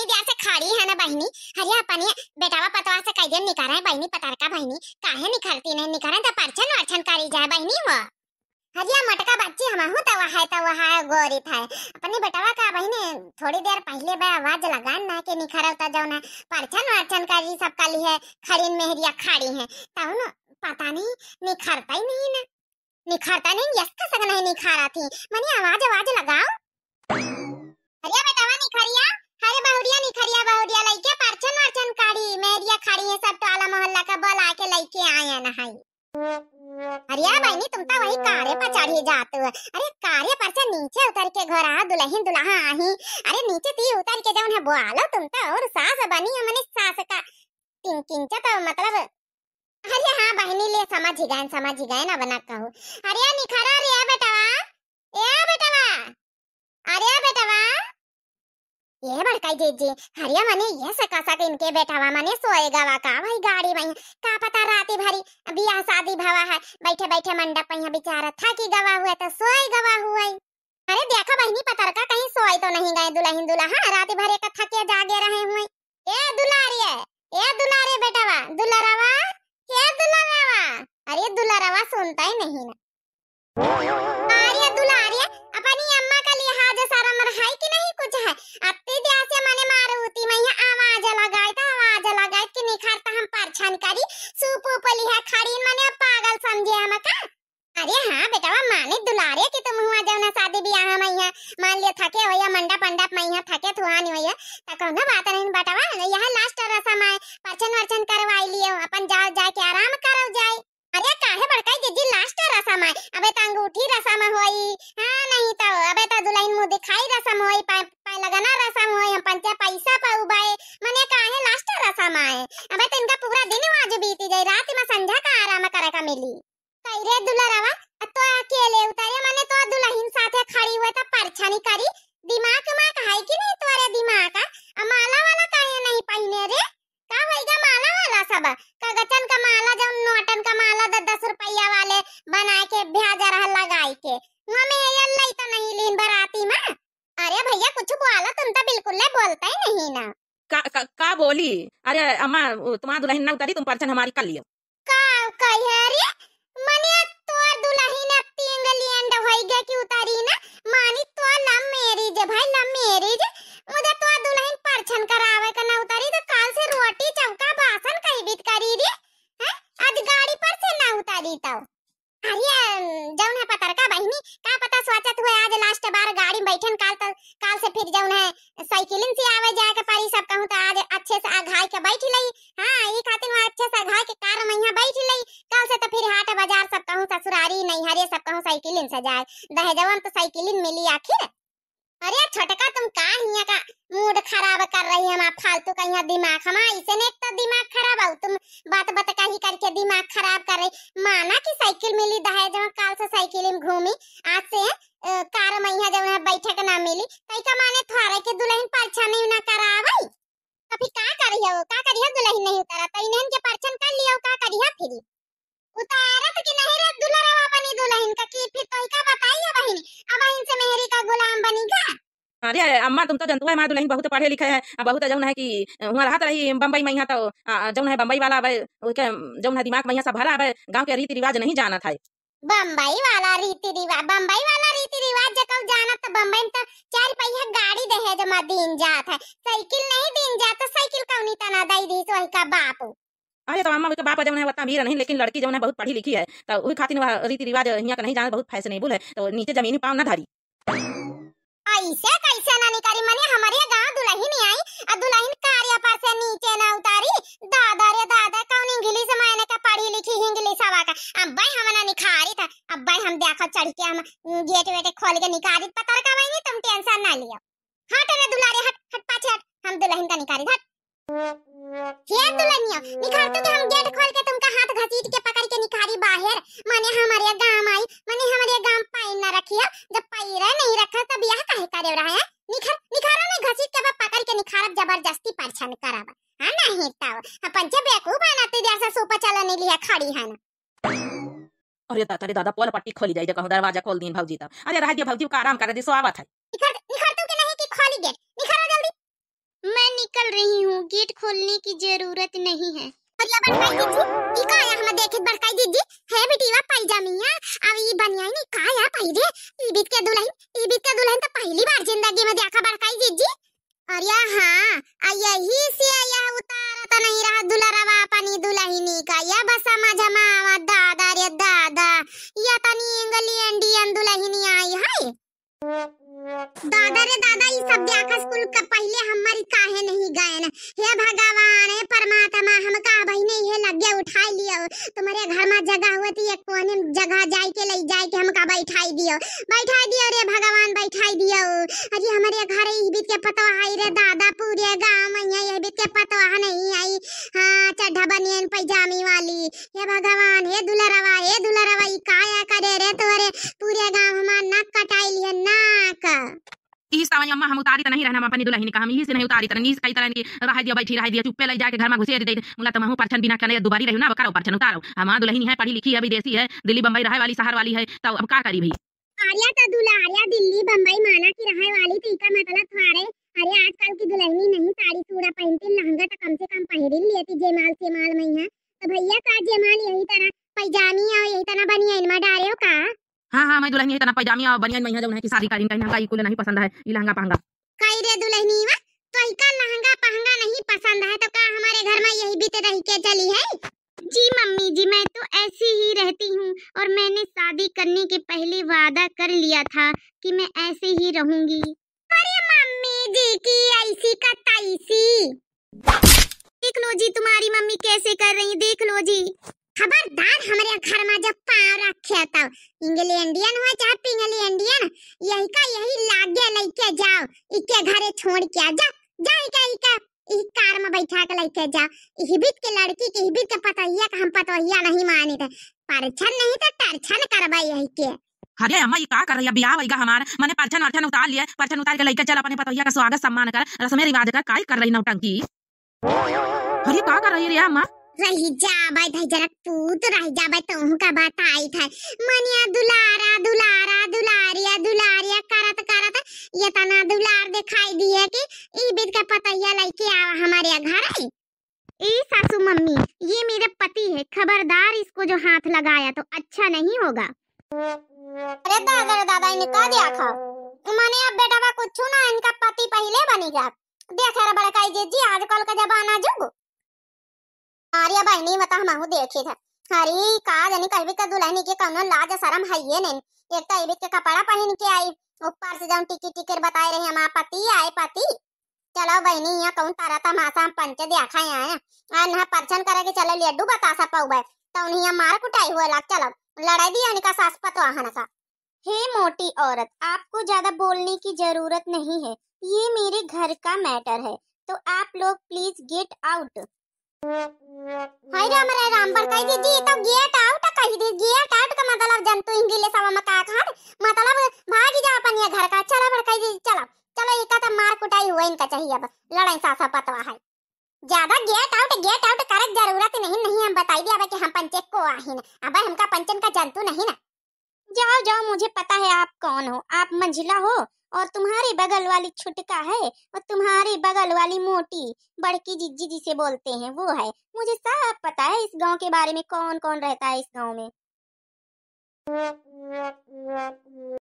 तनी देर से खाड़ी है ना बहनी हरिया अपनी बेटावा पतवा से कई दिन निकाल है बहनी पतारका बहनी काहे निखरती नहीं निखरन तो परछन वरछन करी जाए बहनी वो अरे मटका बच्ची हम हमाहू तवा तो है तवा तो है गोरी था अपने बेटावा का बहनी थोड़ी देर पहले बे आवाज लगान ना के निखरा निखरवता जाओ ना परछन वरछन करी सब काली है खड़ीन में हरिया खाड़ी है ताऊ ना पता नहीं निखरता ही नहीं ना निखरता नहीं यस का सगना है निखारा थी मनी आवाज आवाज लगाओ अरे बेटावा निखरिया अरे बहुरिया निखरिया बहुरिया लइके परचन वरचन काढ़ी मेरिया खाड़ी है सब टाला मोहल्ला का बल के लइके आए ना हाई अरे बहनी तुम तो वही कारे पर चढ़ी जात हो अरे कारे पर से नीचे उतर के घर आ दुल्हन दुल्हा आही अरे नीचे ती उतर के जौन है बोलो तुम तो और सास बनी है मने सास का किंकिंचा तो मतलब अरे हां बहनी ले समझ गए समझ गए ना बना कहूँ अरे निखरा रे बेटावा ए बेटावा अरे बेटा ये बड़का जी जी हरिया मने ये सका सका इनके बैठावा मने सोएगा वा का भाई गाड़ी भाई का पता राती भरी अभी बियाह शादी भवा है बैठे बैठे मंडप पे बेचारा था कि गवा हुआ तो सोए गवा हुआ अरे देखा बहनी पतर का कहीं सोए तो नहीं गए दुल्हन दुल्हा हाँ, रात भर एक थके जागे रहे हुए ए दुलारी है ए दुलारी बेटावा दुलारावा के दुलारावा अरे दुलारावा सुनता ही नहीं ना थाके होया मंडप पंडा मैं यहां थाके थुहानी तो होया तकर ना बात नहीं बटावा यहां लास्ट रसम है परचन वर्चन करवाई लियो अपन जाओ जाए के आराम करो जाए अरे काहे बड़का जीजी लास्ट रसम है अबे त तो अंगूठी रसम होई हां नहीं तो अबे तो दुलाइन मुंह दिखाई रसम होई पाए पाए लगाना रसम होई हम पंचे पैसा पाऊ भाई मने काहे लास्ट रसम है अबे तो इनका पूरा दिन वाजू बीती जाए रात का, का, का बोली अरे अम्मा तुम्हारा दुल्हन ना उतारी तुम परचन हमारी कर लियो का कह रे अरे मने तोर दुल्हन तीन गलियन होई गया की उतारी ना मानी तो ना मेरी जे भाई ना मेरी जे मुझे तो दुल्हन परचन करावे अच्छे से घर के कार में यहां बैठ लई कल से तो फिर हाट बाजार सब कहूं ससुरारी नैहरे सब कहूँ साइकिलिन सजाए दहेजवन तो साइकिलिन मिली आखिर अरे छोटका तुम का हिया का मूड खराब कर रही है मां फालतू का यहां दिमाग हम ऐसे हाँ, ने तो दिमाग खराब हो तुम बात बात का ही करके दिमाग खराब कर रही माना कि साइकिल मिली दहेज में काल से साइकिल में घूमी आज से कार में यहां जब बैठक ना मिली का माने थारे के दुल्हन परछा नहीं ना करावई तो फिर का करी हो का करी हो दुल्हन नहीं उतारा तो इन्हन के परचन कर लियो का करी हो फिर उतारत कि नहीं रे दुल्हन बनी दुल्हन का की फिर तोई का बताई है बहिन अब बहिन से मेहरी का गुलाम बनी का अरे अम्मा तुम तो जंतुआ है माँ दुल्हन बहुत पढ़े लिखे है बहुत जौन है कि वहाँ रहा रही बम्बई में तो जौन है बम्बई वाला अब जौन है दिमाग में सब भरा अब गाँव के रीति रिवाज नहीं जाना था बम्बई वाला रीति रिवाज बम्बई वाला रीति रिवाज जब जाना तो बम्बई में तो चार पहिया गाड़ी दहे जमा दिन जात है साइकिल नहीं दिन जात तो साइकिल कौनी तना दई दी तो का बाप अरे तो अम्मा के तो बाप जौन है उतना अमीर नहीं लेकिन लड़की जौन है बहुत पढ़ी लिखी है तो वही खातिर वह रीति रिवाज यहाँ का नहीं जाना बहुत फैशनेबल है तो नीचे जमीन पाँव ना धारी ऐसे कैसे ना निकारी मने हमारे गांव दुलही नहीं आई और दुलही कार्य पर से नीचे ना उतारी दादा रे दादा कौन इंग्लिश में लिखी हिंग लिसावा का अब्बे हमना निखारी था अब भाई हम देखो चढ़ के हम हम्म, गेट वेट खोल के निकारी तो पता का भाई नहीं तुम टेंशन ना लियो हट हाँ, रे तो दुलारे हट हट पाछे हट हम दुलहिन का निकारी हट ये दुल्हनिया निखार तो हम गेट खोल के तुमका हाथ घसीट के पकड़ के निखारी बाहर माने हमारे गांव आई माने हमारे गांव पाई ना रखियो जब पाई रह नहीं रखा तब यह काहे करे रहा है निखार निखारो में घसीट के बा पकड़ के निखारब जबरदस्ती परछन करावा अपन हाँ, जब ಹಣ ಇರ್ತಾವ ಪಂಚೆ ಬೇಕು ಬಾನತ್ತಿದ ಯಾರ ಸೂಪ लिया खड़ी है ना अरे ताता रे दादा पोल पट्टी खोली जाए कहो दरवाजा खोल दीन भौजी तब अरे रह दिया भौजी का आराम कर दे सो आवत है निखर निखर तू के नहीं कि खोली गेट निखरो जल्दी मैं निकल रही हूं गेट खोलने की जरूरत नहीं है अरे बड़काई दीदी ई का आया हमें देखे बड़काई दीदी है बेटीवा पैजामिया अब ई बनियाई नहीं का या पहिरे ई बीत के दुल्हन ई बीत के दुल्हन तो पहली बार जिंदगी में देखा बड़काई दीदी अरे हाँ यही से यह उतारत तो नहीं रहा दुलरवा अपनी दुलहिनी का यह बस समझ मावा दादा रे दादा यह तनी तो इंग्लैंडियन दुलहिनी आई है दादा रे दादा ये सब देखा स्कूल का पहले हमारी काहे नहीं गए हे भगवान हे परमात्मा हमका लगे उठाई लियो तुम्हारे घर में जगह हुआ थी तो एक कोने में जगह जाई के ले जाई के हम का बैठाई दियो बैठाई दियो रे भगवान बैठाई दियो अरे हमारे घर ही बीत के पतवा आई रे दादा पूरे गांव में ये बीत के पतवा नहीं आई हां चढ़ा बनियन पैजामी वाली हे भगवान हे दुलारा उतारी त नहीं रहना अपन दुल्ही ने कहा से नहीं उतारी तरह कई तरह की रह दिया बैठी रह दिया चुप्पे लग जाके घर में घुसे दे मुला तो महू परछन बिना कने दुबारी रही ना करो परछन उतारो हमारा दुल्हनी है पढ़ी लिखी है विदेशी है दिल्ली बंबई रहे वाली शहर वाली है तो अब क्या करी भाई आर्या तो दुलारिया दिल्ली बम्बई माना की रहने वाली थी का मतलब थारे अरे आजकल की दुल्हनी नहीं साड़ी चूड़ा पहनती लहंगा तो कम से कम पहन लेती जेमाल सेमाल में है तो भैया का जयमाल यही तरह पैजामी और यही तरह बनियान में डाले हो का हाँ हाँ मैं दुल्हनी इतना तरह पैजामी और बनिया में है जो उन्हें की शादी का इनका इनका नहीं पसंद है ये लहंगा पहंगा कई रे दुल्हनी वा तो इका लहंगा पहंगा नहीं पसंद है तो का हमारे घर में यही बीते रही के चली है जी मम्मी जी मैं तो ऐसी ही रहती हूँ और मैंने शादी करने के पहले वादा कर लिया था कि मैं ऐसे ही रहूंगी अरे मम्मी जी की ऐसी का तैसी देख लो जी तुम्हारी मम्मी कैसे कर रही देख लो जी खबरदार हमारे घर में जब पाव रखे तो इंडियन हो पिंगली इंडियन यही का यही लागे लेके जाओ इके घरे छोड़ के आ जा जा इका इका इस कार में बैठा के लेके जा हिबित के लड़की के हिबित के पता पतहिया का हम पता ही नहीं मानी थे परछन नहीं तो टरछन करबा यही के अरे अम्मा ये का कर रही है ब्याह वैगा हमार मैंने परछन वरछन उतार लिए परछन उतार के लेके चल अपने पतोहिया का स्वागत सम्मान कर रस्में रिवाज कर काय कर रही नौटंकी अरे का कर रही है अम्मा रही जा भाई भाई जरा तू तो रही जा भाई तुम का बात आई था मनिया दुलारा दुलारा दुलारिया दुलारिया करत करत ये तना दुलार दिखाई दिए कि ई बिद का पतैया लेके आवा हमारे घर आई ए सासू मम्मी ये मेरे पति है खबरदार इसको जो हाथ लगाया तो अच्छा नहीं होगा अरे दादा दादा इन्हें का दिया खा माने अब बेटा बा कुछ ना इनका पति पहले बनेगा देख रे बड़का जी आजकल का जमाना जुग आर्या भाई नहीं बता हम देखे था अरे का कल भी का दुल्हनी के कौनो लाज शरम ये नहीं एक तो के कपड़ा पहन के आई ऊपर से जाऊं टिकी टिकर बताए रहे हमारा पति आए पति चलो बहनी यहाँ कौन तारा था तमाशा हम पंच देखा है यहाँ ना परछन करा के चलो लड्डू बता सा पाऊ भाई तो उन्हें मार कुटाई हुआ लग चलो लड़ाई दिया निका सास पतो आहना सा हे मोटी औरत आपको ज्यादा बोलने की जरूरत नहीं है ये मेरे घर का मैटर है तो आप लोग प्लीज गेट आउट हाय राम रे राम बड़काई दीदी तो गेट आउट कही दी गेट आउट का मतलब जंतु इंग्लिश सब में का खाद मतलब भाग जा अपन ये घर का चलो बड़काई दीदी चलो चलो इनका तो मार कुटाई हुआ इनका चाहिए अब लड़ाई सासा पतवा है ज्यादा गेट आउट गेट आउट करे जरूरत नहीं नहीं हम बताई दिया कि हम पंचेक को आहिन अब हमका पंचन का जंतु नहीं ना जाओ जाओ मुझे पता है आप कौन हो आप मंजिला हो और तुम्हारी बगल वाली छुटका है और तुम्हारी बगल वाली मोटी बड़की जिज्जी जिसे बोलते हैं वो है मुझे सब पता है इस गांव के बारे में कौन कौन रहता है इस गांव में